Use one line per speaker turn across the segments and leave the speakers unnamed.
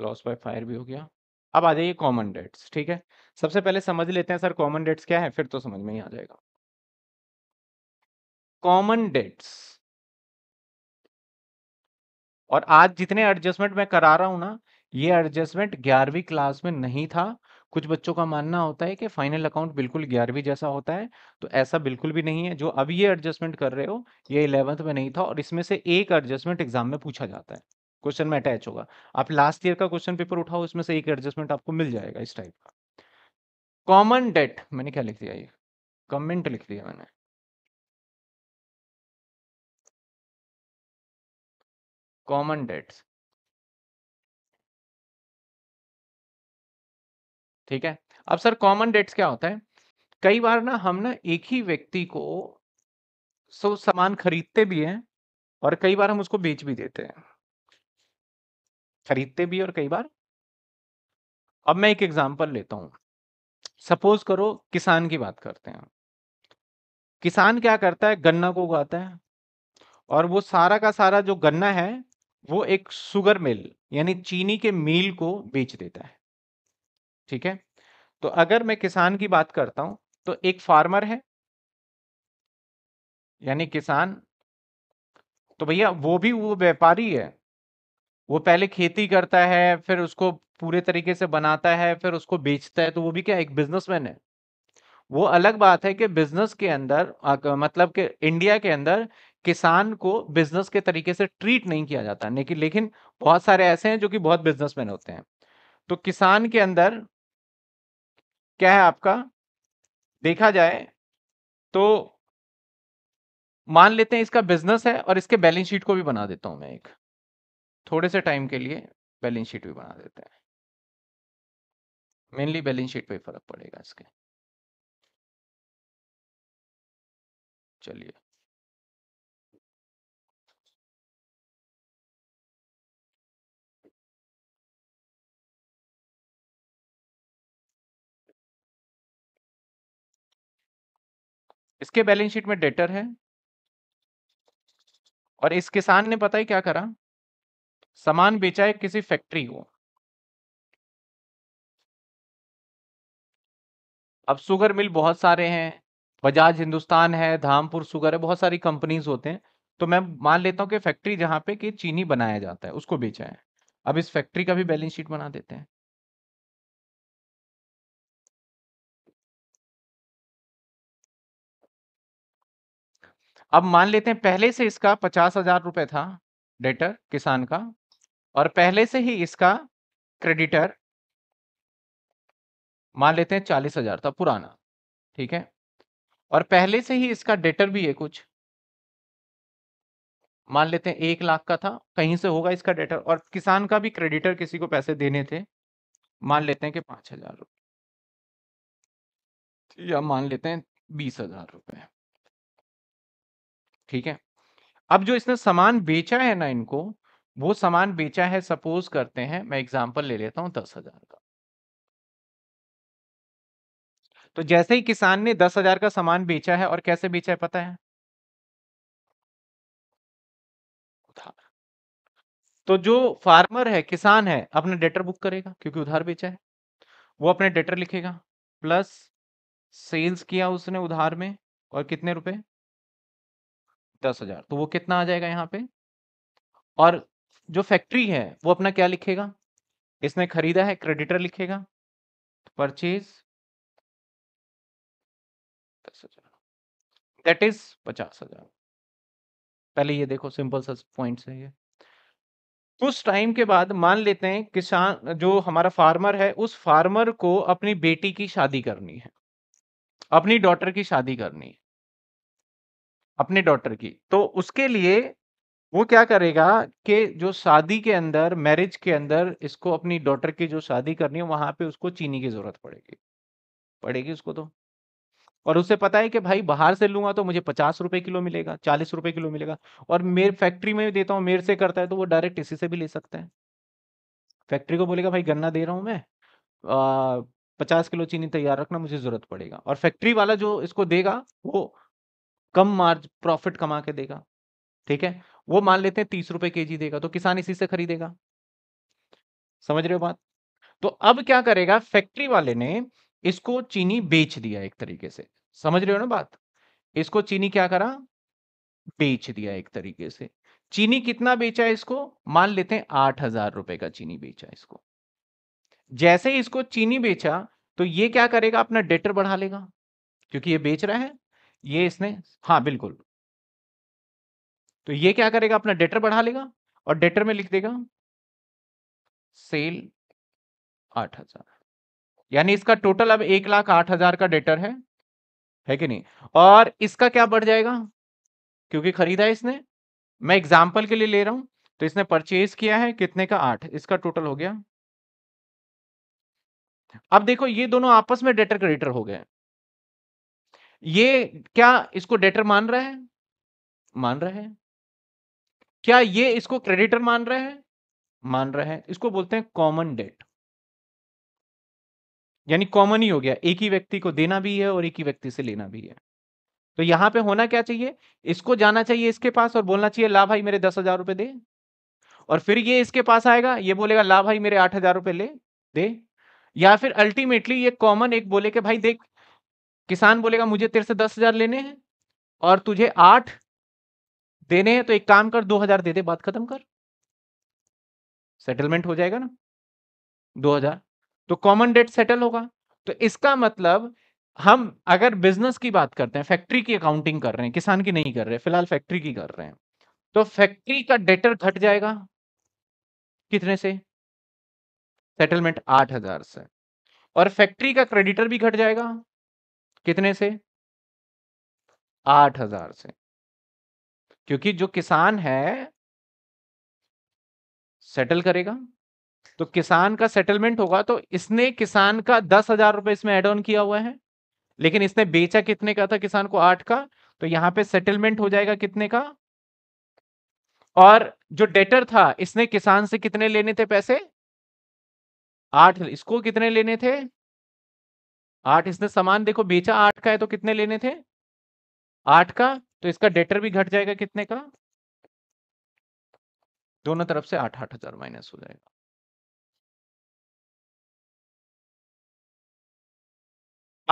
Loss by fire भी हो गया अब आ जाइए कॉमन डेट्स ठीक है सबसे पहले समझ लेते हैं सर कॉमन डेट्स क्या है फिर तो समझ में ही आ जाएगा कॉमन डेट्स और आज जितने एडजस्टमेंट मैं करा रहा हूं ना ये एडजस्टमेंट ग्यारहवीं क्लास में नहीं था कुछ बच्चों का मानना होता है कि फाइनल अकाउंट बिल्कुल ग्यारहवीं जैसा होता है तो ऐसा बिल्कुल भी नहीं है जो अब ये एडजस्टमेंट कर रहे हो ये इलेवंथ में नहीं था और इसमें से एक एडजस्टमेंट एग्जाम में पूछा जाता है क्वेश्चन में अटैच होगा आप लास्ट ईयर का क्वेश्चन पेपर उठाओ इसमें से एक एडजस्टमेंट आपको मिल जाएगा इस टाइप का कॉमन डेट मैंने क्या लिख दिया ये कमेंट लिख दिया मैंने
कॉमन डेट
ठीक है अब सर कॉमन डेट्स क्या होता है कई बार ना हम ना एक ही व्यक्ति को सो सामान खरीदते भी हैं और कई बार हम उसको बेच भी देते हैं खरीदते भी और कई बार अब मैं एक एग्जांपल लेता हूं सपोज़ करो किसान की बात करते हैं। किसान क्या करता है गन्ना को उगाता है और वो सारा का सारा जो गन्ना है वो एक शुगर मिल यानी चीनी के मिल को बेच देता है। ठीक है? तो अगर मैं किसान की बात करता हूं तो एक फार्मर है यानी किसान तो भैया वो भी वो व्यापारी है। वो पहले खेती करता है फिर उसको पूरे तरीके से बनाता है फिर उसको बेचता है तो वो भी क्या एक बिजनेसमैन है वो अलग बात है कि बिजनेस के अंदर मतलब कि इंडिया के अंदर किसान को बिजनेस के तरीके से ट्रीट नहीं किया जाता लेकिन लेकिन बहुत सारे ऐसे हैं जो कि बहुत बिजनेसमैन होते हैं तो किसान के अंदर क्या है आपका देखा जाए तो मान लेते हैं इसका बिजनेस है और इसके बैलेंस शीट को भी बना देता हूं मैं एक थोड़े से टाइम के लिए बैलेंस शीट भी बना देते हैं मेनली बैलेंस शीट पे फर्क पड़ेगा इसके चलिए इसके बैलेंस शीट में डेटर है और इस किसान ने पता ही क्या करा सामान बेचा है किसी फैक्ट्री को अब सुगर मिल बहुत सारे हैं बजाज हिंदुस्तान है धामपुर सुगर है बहुत सारी कंपनीज होते हैं तो मैं मान लेता हूं कि फैक्ट्री जहां पे कि चीनी बनाया जाता है उसको बेचा है अब इस फैक्ट्री का भी बैलेंस शीट बना देते हैं अब मान लेते हैं पहले से इसका पचास हजार रुपए था डेटर किसान का और पहले से ही इसका क्रेडिटर मान लेते हैं चालीस हजार था पुराना ठीक है और पहले से ही इसका डेटर भी है कुछ मान लेते हैं एक लाख का था कहीं से होगा इसका डेटर और किसान का भी क्रेडिटर किसी को पैसे देने थे मान लेते हैं कि पांच हजार
रुपये
या मान लेते हैं बीस हजार रुपये ठीक है अब जो इसने सामान बेचा है ना इनको वो सामान बेचा है सपोज करते हैं मैं एग्जाम्पल ले लेता हूं दस हजार का तो जैसे ही किसान ने दस हजार का सामान बेचा है और कैसे बेचा है पता है तो जो फार्मर है किसान है अपना डेटर बुक करेगा क्योंकि उधार बेचा है वो अपने डेटर लिखेगा प्लस सेल्स किया उसने उधार में और कितने रुपए दस हजार तो वो कितना आ जाएगा यहाँ पे और जो फैक्ट्री है वो अपना क्या लिखेगा इसने खरीदा है क्रेडिटर लिखेगा परचेज दैट इज पचास हजार पहले ये देखो सिंपल सा पॉइंट है ये उस टाइम के बाद मान लेते हैं किसान जो हमारा फार्मर है उस फार्मर को अपनी बेटी की शादी करनी है अपनी डॉटर की शादी करनी है अपने डॉटर की तो उसके लिए वो क्या करेगा कि जो शादी के अंदर मैरिज के अंदर इसको अपनी डॉटर की जो शादी करनी है वहां पे उसको चीनी की जरूरत पड़ेगी पड़ेगी उसको तो और उसे पता है कि भाई बाहर से लूंगा तो मुझे पचास रुपए किलो मिलेगा चालीस रुपए किलो मिलेगा और मेरे फैक्ट्री में देता हूँ मेरे से करता है तो वो डायरेक्ट इसी से भी ले सकते हैं फैक्ट्री को बोलेगा भाई गन्ना दे रहा हूँ मैं पचास किलो चीनी तैयार रखना मुझे जरूरत पड़ेगा और फैक्ट्री वाला जो इसको देगा वो कम मार्ज प्रॉफिट कमा के देगा ठीक है वो मान लेते हैं तीस रुपए के जी देगा तो किसान इसी से खरीदेगा समझ रहे हो बात तो अब क्या करेगा फैक्ट्री वाले ने इसको चीनी बेच दिया एक तरीके से समझ रहे हो ना बात इसको चीनी क्या करा बेच दिया एक तरीके से चीनी कितना बेचा है इसको मान लेते हैं आठ हजार रुपए का चीनी बेचा इसको जैसे ही इसको चीनी बेचा तो ये क्या करेगा अपना डेटर बढ़ा लेगा क्योंकि ये बेच रहा है ये इसने हाँ बिल्कुल तो ये क्या करेगा अपना डेटर बढ़ा लेगा और डेटर में लिख देगा सेल आठ हजार यानी इसका टोटल अब एक लाख आठ हजार का डेटर है है कि नहीं और इसका क्या बढ़ जाएगा क्योंकि खरीदा है इसने मैं एग्जाम्पल के लिए ले रहा हूं तो इसने परचेज किया है कितने का आठ इसका टोटल हो गया अब देखो ये दोनों आपस में डेटर क्रेडिटर हो गए ये क्या इसको डेटर मान रहा है मान रहा है क्या ये इसको क्रेडिटर मान रहे हैं मान रहे हैं इसको बोलते हैं कॉमन डेट यानी कॉमन ही हो गया एक ही व्यक्ति को देना भी है और एक ही व्यक्ति से लेना भी है तो यहां पे होना क्या चाहिए इसको जाना चाहिए इसके पास और बोलना चाहिए ला भाई मेरे दस हजार रुपए दे और फिर ये इसके पास आएगा ये बोलेगा ला भाई मेरे आठ हजार रुपए ले दे या फिर अल्टीमेटली ये कॉमन एक बोले के भाई देख किसान बोलेगा मुझे तेरे से दस हजार लेने हैं और तुझे आठ देने हैं तो एक काम कर दो हजार दे दे बात खत्म कर सेटलमेंट हो जाएगा ना दो हजार तो कॉमन डेट सेटल होगा तो इसका मतलब हम अगर बिजनेस की बात करते हैं फैक्ट्री की अकाउंटिंग कर रहे हैं किसान की नहीं कर रहे फिलहाल फैक्ट्री की कर रहे हैं तो फैक्ट्री का डेटर घट जाएगा कितने से सेटलमेंट आठ हजार से और फैक्ट्री का क्रेडिटर भी घट जाएगा कितने से आठ हजार से क्योंकि जो किसान है सेटल करेगा तो किसान का सेटलमेंट होगा तो इसने किसान का दस हजार रुपए इसमें एड ऑन किया हुआ है लेकिन इसने बेचा कितने का था किसान को आठ का तो यहां पे सेटलमेंट हो जाएगा कितने का और जो डेटर था इसने किसान से कितने लेने थे पैसे आठ इसको कितने लेने थे आठ इसने सामान देखो बेचा आठ का है तो कितने लेने थे आठ का तो इसका डेटर भी घट जाएगा कितने का दोनों तरफ से आठ आठ हजार माइनस हो जाएगा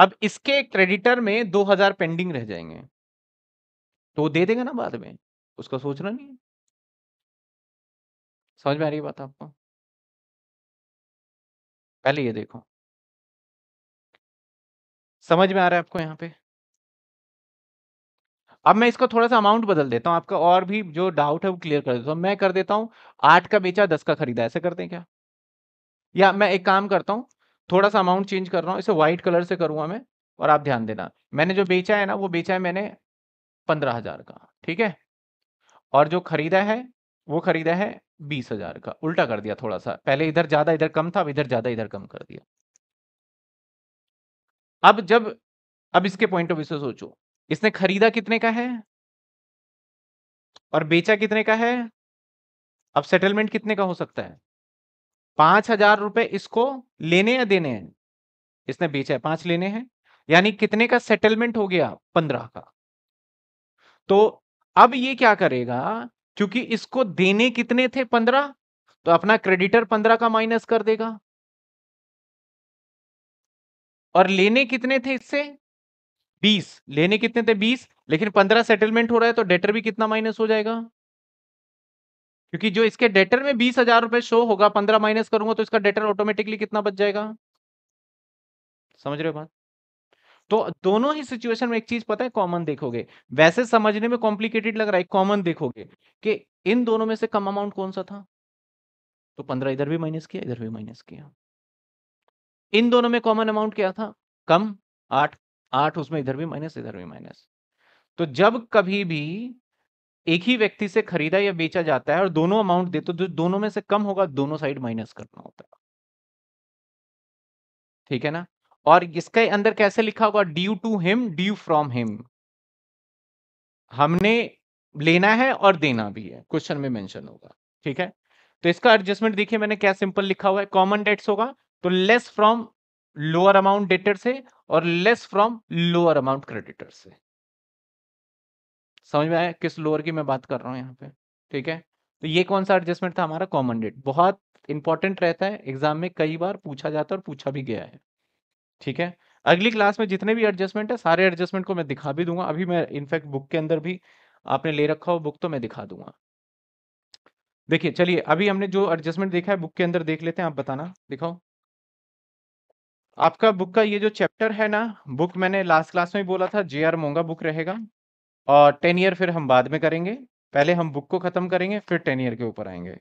अब इसके क्रेडिटर में दो हजार पेंडिंग रह जाएंगे तो वो दे देगा ना बाद में उसका सोचना नहीं समझ में आ रही बात आपको पहले ये देखो समझ में आ रहा है आपको
यहां पे अब मैं इसका थोड़ा सा अमाउंट बदल देता हूँ आपका और भी जो डाउट है वो क्लियर कर देता हूँ मैं कर देता हूँ आठ का बेचा दस का खरीदा ऐसे करते हैं क्या या मैं एक काम करता हूँ थोड़ा सा अमाउंट चेंज कर रहा हूँ इसे व्हाइट कलर से करूँगा मैं और आप ध्यान देना मैंने जो बेचा है ना वो बेचा है मैंने पंद्रह हजार का ठीक है और जो खरीदा है वो खरीदा है बीस हजार का उल्टा कर दिया थोड़ा सा पहले इधर ज्यादा इधर कम था अब इधर ज्यादा इधर कम कर दिया अब जब अब इसके पॉइंट ऑफ व्यू से सोचो इसने खरीदा कितने का है और बेचा कितने का है अब सेटलमेंट कितने का हो सकता है पांच हजार रुपए इसको लेने या देने हैं इसने बेचा है पांच लेने हैं यानी कितने का सेटलमेंट हो गया पंद्रह का तो अब ये क्या करेगा क्योंकि इसको देने कितने थे पंद्रह तो अपना क्रेडिटर पंद्रह का माइनस कर देगा और लेने कितने थे इससे बीस लेने कितने थे बीस लेकिन पंद्रह सेटलमेंट हो रहा है तो डेटर भी कितना माइनस हो जाएगा क्योंकि जो इसके डेटर में बीस हजार रुपए शो होगा पंद्रह माइनस करूंगा तो इसका डेटर ऑटोमेटिकली कितना बच जाएगा समझ रहे हो बात तो दोनों ही सिचुएशन में एक चीज पता है कॉमन देखोगे वैसे समझने में कॉम्प्लिकेटेड लग रहा है कॉमन देखोगे कि इन दोनों में से कम अमाउंट कौन सा था तो पंद्रह इधर भी माइनस किया इधर भी माइनस किया इन दोनों में कॉमन अमाउंट क्या था कम आठ आठ उसमें इधर भी माइनस इधर भी माइनस तो जब कभी भी एक ही व्यक्ति से खरीदा या बेचा जाता है और दोनों अमाउंट दे तो जो दोनों में से कम होगा दोनों साइड माइनस करना होता है ठीक है ना और इसके अंदर कैसे लिखा होगा due to him due from him हमने लेना है और देना भी है क्वेश्चन में मेंशन होगा ठीक है तो इसका एडजस्टमेंट देखिए मैंने क्या सिंपल लिखा हुआ है कॉमन डेट्स होगा तो less from lower amount debtor से और less from lower amount creditor से समझ में आया किस लोअर की मैं बात कर रहा हूं यहाँ पे ठीक है तो ये कौन सा एडजस्टमेंट था हमारा कॉमन डेट बहुत इंपॉर्टेंट रहता है एग्जाम में कई बार पूछा जाता है और पूछा भी गया है ठीक है अगली क्लास में जितने भी एडजस्टमेंट है सारे एडजस्टमेंट को मैं दिखा भी दूंगा अभी मैं इनफैक्ट बुक के अंदर भी आपने ले रखा हो बुक तो मैं दिखा दूंगा देखिए चलिए अभी हमने जो एडजस्टमेंट देखा है बुक के अंदर देख लेते हैं आप बताना दिखाओ आपका बुक का ये जो चैप्टर है ना बुक मैंने लास्ट क्लास में बोला था जे आर मोंगा बुक रहेगा और टेन ईयर फिर हम बाद में करेंगे पहले हम बुक को ख़त्म करेंगे फिर टेन ईयर के ऊपर आएंगे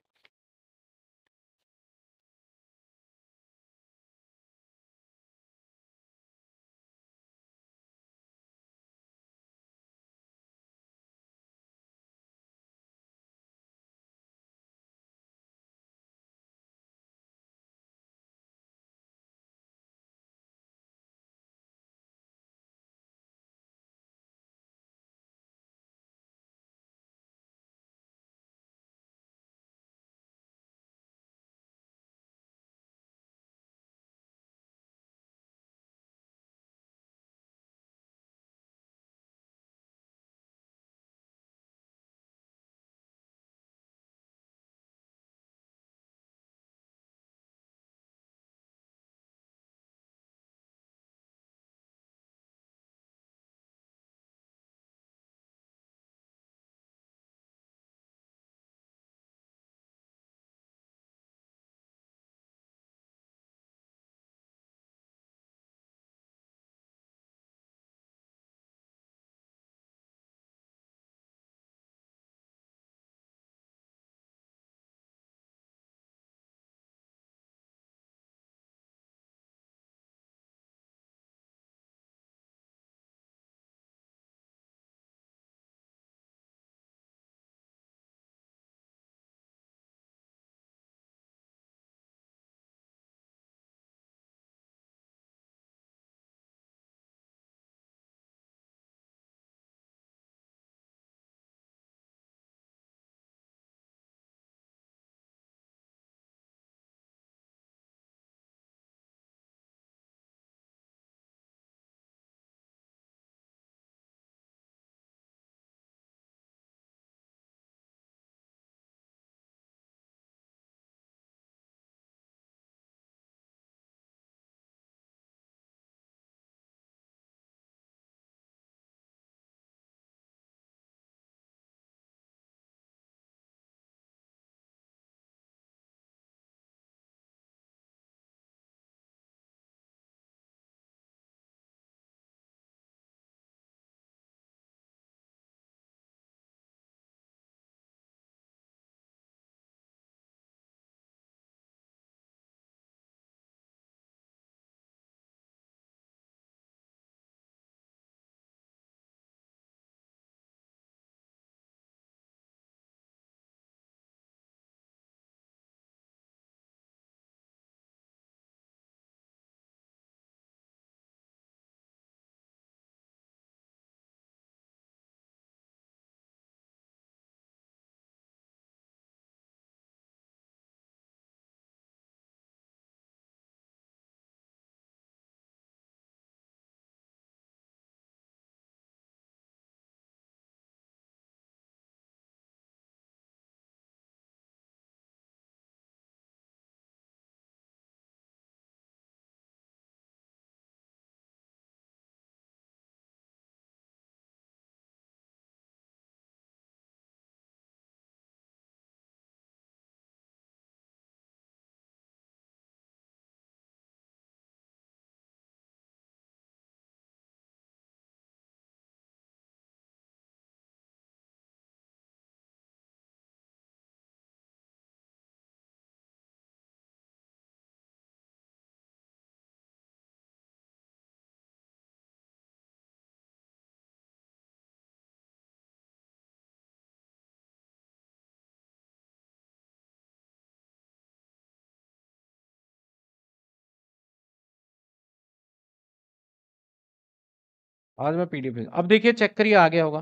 आज मैं पीडीएफ अब देखिए चेक करिए आ गया होगा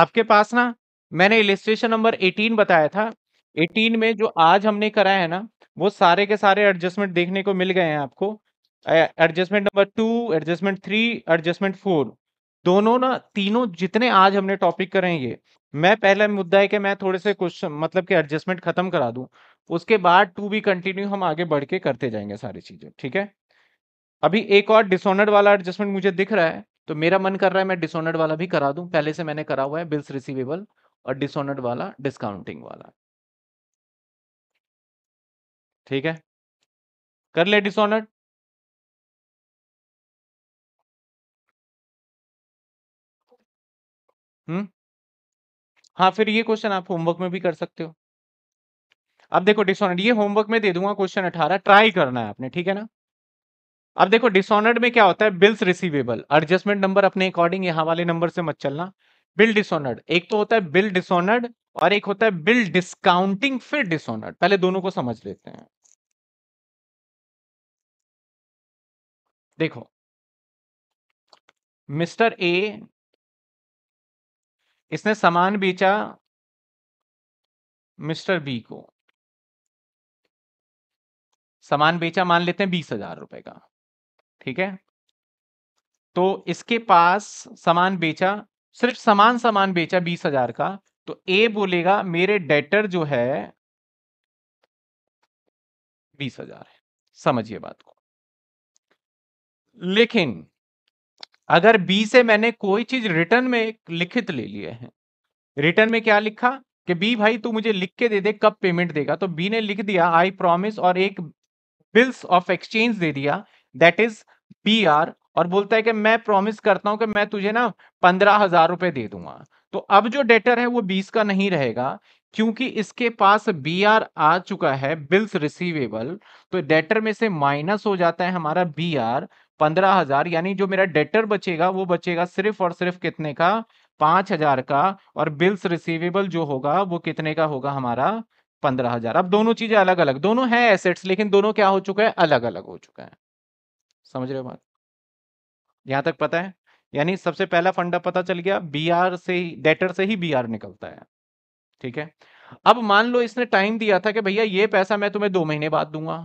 आपके पास ना मैंने इलिस्ट्रेशन नंबर 18 बताया था 18 में जो आज हमने कराया है ना वो सारे के सारे एडजस्टमेंट देखने को मिल गए हैं आपको adjustment number two adjustment three adjustment four दोनों ना तीनों जितने आज हमने टॉपिक करें ये मैं पहला मुद्दा है कि मैं थोड़े से कुछ मतलब कि एडजस्टमेंट खत्म करा दूं उसके बाद टू भी कंटिन्यू हम आगे बढ़ के करते जाएंगे सारी चीजें ठीक है अभी एक और डिसऑनर्ड वाला एडजस्टमेंट मुझे दिख रहा है तो मेरा मन कर रहा है मैं डिसऑनर्ड वाला भी करा दूं पहले से मैंने करा हुआ है बिल्स रिसीवेबल और डिसऑनर्ड वाला डिस्काउंटिंग वाला
ठीक है कर ले डिसऑनर्ड हम्म
हाँ फिर ये क्वेश्चन आप होमवर्क में भी कर सकते हो अब देखो डिसऑनर्ड ये होमवर्क में दे दूंगा क्वेश्चन अठारह ट्राई करना है आपने ठीक है ना अब देखो डिसऑनर्ड में क्या होता है बिल्स रिसीवेबल एडजस्टमेंट नंबर अपने अकॉर्डिंग यहां वाले नंबर से मत चलना बिल डिसऑनर्ड एक तो होता है बिल डिसऑनर्ड और एक होता है बिल डिस्काउंटिंग फिर डिसऑनर्ड पहले दोनों को समझ लेते हैं
देखो मिस्टर ए इसने सामान बेचा मिस्टर बी को
सामान बेचा मान लेते हैं बीस हजार रुपए का ठीक है तो इसके पास सामान बेचा सिर्फ समान सामान बेचा बीस हजार का तो ए बोलेगा मेरे डेटर जो है बीस हजार है समझिए बात को लेकिन अगर बी से मैंने कोई चीज रिटर्न में लिखित ले लिए हैं रिटर्न में क्या लिखा कि बी भाई तू मुझे लिख के दे दे कब पेमेंट देगा तो बी ने लिख दिया आई प्रॉमिस और एक बिल्स ऑफ एक्सचेंज दे दिया दैट इज पी आर और बोलता है कि मैं प्रॉमिस करता हूं कि मैं तुझे ना पंद्रह हजार रुपए दे दूंगा तो अब जो डेटर है वो बीस का नहीं रहेगा क्योंकि इसके पास बी आर आ चुका है बिल्स रिसीवेबल तो डेटर में से माइनस हो जाता है हमारा बी आर पंद्रह हजार यानी जो मेरा डेटर बचेगा वो बचेगा सिर्फ और सिर्फ कितने का पांच हजार का और बिल्स रिसीवेबल जो होगा वो कितने का होगा हमारा पंद्रह हजार अब दोनों चीजें अलग अलग दोनों है एसेट्स लेकिन दोनों क्या हो चुका है अलग अलग हो चुका है समझ रहे हो बात यहां तक पता है यानी सबसे पहला फंडा पता चल गया बी आर से ही डेटर से ही बी आर निकलता है ठीक है अब मान लो इसने टाइम दिया था कि भैया ये पैसा मैं तुम्हें दो महीने बाद दूंगा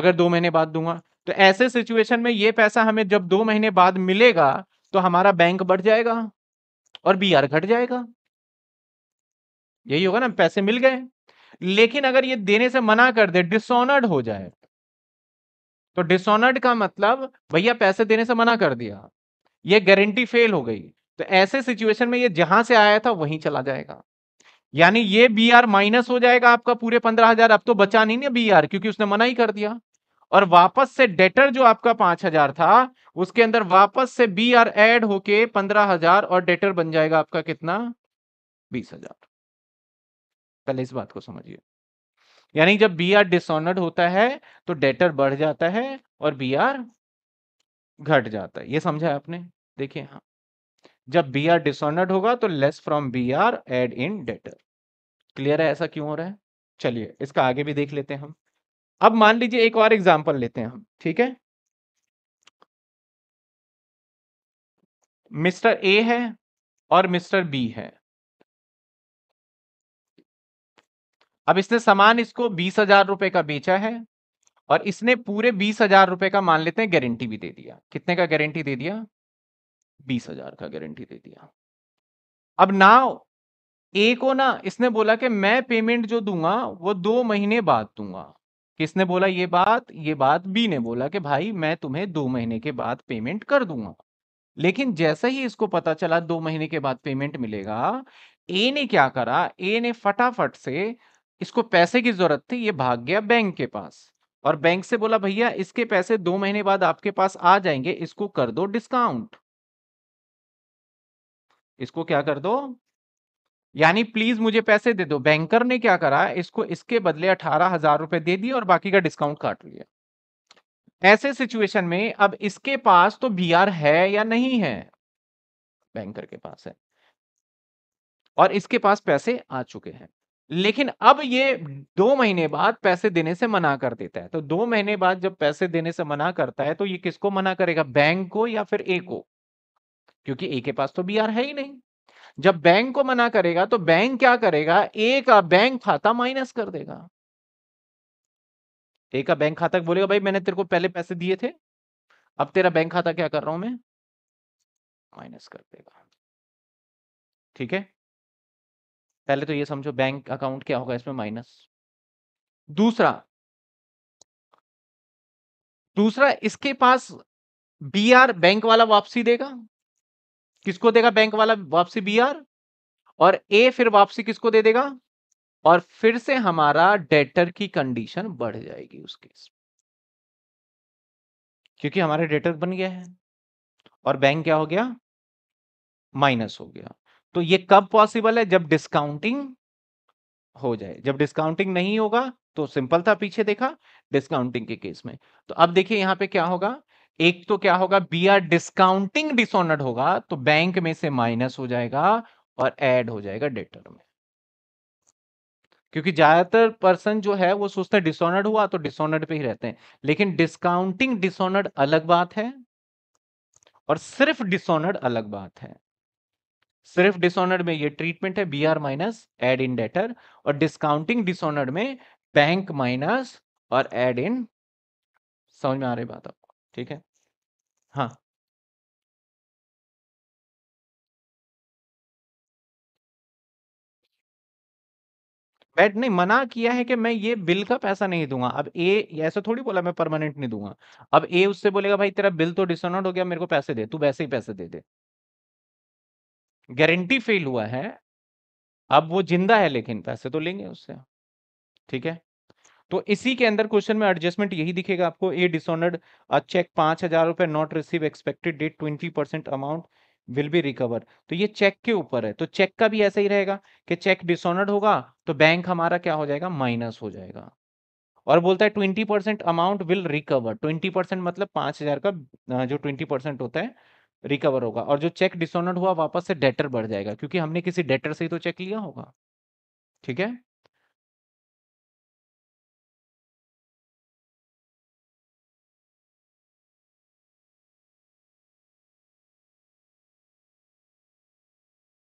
अगर दो महीने बाद दूंगा तो ऐसे सिचुएशन में ये पैसा हमें जब दो महीने बाद मिलेगा तो हमारा बैंक बढ़ जाएगा और बी आर घट जाएगा यही होगा ना पैसे मिल गए लेकिन अगर ये देने से मना कर दे डिसऑनर्ड हो जाए तो डिसऑनर्ड का मतलब भैया पैसे देने से मना कर दिया ये गारंटी फेल हो गई तो ऐसे सिचुएशन में ये जहां से आया था वहीं चला जाएगा यानी ये बी आर माइनस हो जाएगा आपका पूरे पंद्रह हजार अब तो बचा नहीं ना बी आर क्योंकि उसने मना ही कर दिया और वापस से डेटर जो आपका पांच हजार था उसके अंदर वापस से बी आर एड होके पंद्रह हजार और डेटर बन जाएगा आपका कितना बीस हजार पहले इस बात को समझिए यानी जब बी आर डिसऑनर्ड होता है तो डेटर बढ़ जाता है और बी आर घट जाता है ये समझा है आपने देखिए हाँ जब बी आर डिसऑनर्ड होगा तो less from B R add in debtor clear है ऐसा क्यों हो रहा है चलिए इसका आगे भी देख लेते हैं हम अब मान लीजिए एक और एग्जाम्पल लेते हैं हम ठीक है मिस्टर ए है और मिस्टर बी है अब इसने सामान इसको बीस हजार रुपए का बेचा है और इसने पूरे बीस हजार रुपए का मान लेते हैं गारंटी भी दे दिया कितने का गारंटी दे दिया बीस हजार का गारंटी दे दिया अब नाव ए को ना इसने बोला कि मैं पेमेंट जो दूंगा वो दो महीने बाद दूंगा किसने बोला ये बात ये बात बी ने बोला कि भाई मैं तुम्हें दो महीने के बाद पेमेंट कर दूंगा लेकिन जैसे ही इसको पता चला दो महीने के बाद पेमेंट मिलेगा ए ने क्या करा ए ने फटाफट से इसको पैसे की जरूरत थी ये भाग गया बैंक के पास और बैंक से बोला भैया इसके पैसे दो महीने बाद आपके पास आ जाएंगे इसको कर दो डिस्काउंट इसको क्या कर दो यानी प्लीज मुझे पैसे दे दो बैंकर ने क्या करा इसको इसके बदले अठारह हजार रुपए दे दिए और बाकी का डिस्काउंट काट लिया ऐसे सिचुएशन में अब इसके पास तो बी है या नहीं है बैंकर के पास है और इसके पास पैसे आ चुके हैं लेकिन अब ये हम्म। दो महीने बाद पैसे देने से मना कर देता है तो दो महीने बाद जब पैसे देने से मना करता है तो ये किसको मना करेगा बैंक को या फिर ए को क्योंकि ए के पास तो बी है ही नहीं जब बैंक को मना करेगा तो बैंक क्या करेगा ए का बैंक खाता माइनस कर देगा ए का बैंक खाता बोलेगा भाई मैंने तेरे को पहले पैसे दिए थे अब तेरा बैंक खाता क्या कर रहा हूं मैं
माइनस कर देगा ठीक है पहले तो ये समझो बैंक अकाउंट क्या होगा इसमें माइनस दूसरा दूसरा
इसके पास बी आर बैंक वाला वापसी देगा किसको देगा बैंक वाला वापसी बी आर और ए फिर वापसी किसको दे देगा और फिर से हमारा डेटर की कंडीशन बढ़ जाएगी उसके क्योंकि हमारा डेटर बन गया है और बैंक क्या हो गया माइनस हो गया तो ये कब पॉसिबल है जब डिस्काउंटिंग हो जाए जब डिस्काउंटिंग नहीं होगा तो सिंपल था पीछे देखा डिस्काउंटिंग के केस में तो अब देखिए यहां पे क्या होगा एक तो क्या होगा बी आर डिस्काउंटिंग डिसऑनर्ड होगा तो बैंक में से माइनस हो जाएगा और ऐड हो जाएगा डेटर में क्योंकि ज्यादातर पर्सन जो है वो सोचते हैं डिसऑनर्ड हुआ तो डिसऑनर्ड पे ही रहते हैं लेकिन डिस्काउंटिंग डिसऑनर्ड अलग बात है और सिर्फ डिसऑनर्ड अलग बात है सिर्फ डिसऑनर में ये ट्रीटमेंट है B R minus add in debtor और डिस्काउंटिंग डिसऑनर्ड में बैंक माइनस और एड इन समझ में आ रही
बात आपको ठीक है हाँ
बैट नहीं मना किया है कि मैं ये बिल का पैसा नहीं दूंगा अब ए ऐसा थोड़ी बोला मैं परमानेंट नहीं दूंगा अब ए उससे बोलेगा भाई तेरा बिल तो डिसऑनर्ड हो गया मेरे को पैसे दे तू वैसे ही पैसे दे दे गारंटी फेल हुआ है अब वो जिंदा है लेकिन पैसे तो लेंगे उससे ठीक है तो इसी के अंदर क्वेश्चन में एडजस्टमेंट यही दिखेगा आपको ए डिसऑनर्ड अ चेक पांच हजार रुपए not receive expected date twenty percent amount will be recover तो ये चेक के ऊपर है तो चेक का भी ऐसा ही रहेगा कि चेक डिसऑनर्ड होगा तो बैंक हमारा क्या हो जाएगा माइनस हो जाएगा और बोलता है twenty percent amount will recover twenty percent मतलब पांच हजार का जो ट्वेंटी परसेंट होता है रिकवर होगा और जो चेक डिसऑनर हुआ वापस से डेटर बढ़ जाएगा क्योंकि हमने किसी डेटर से ही तो चेक लिया होगा ठीक है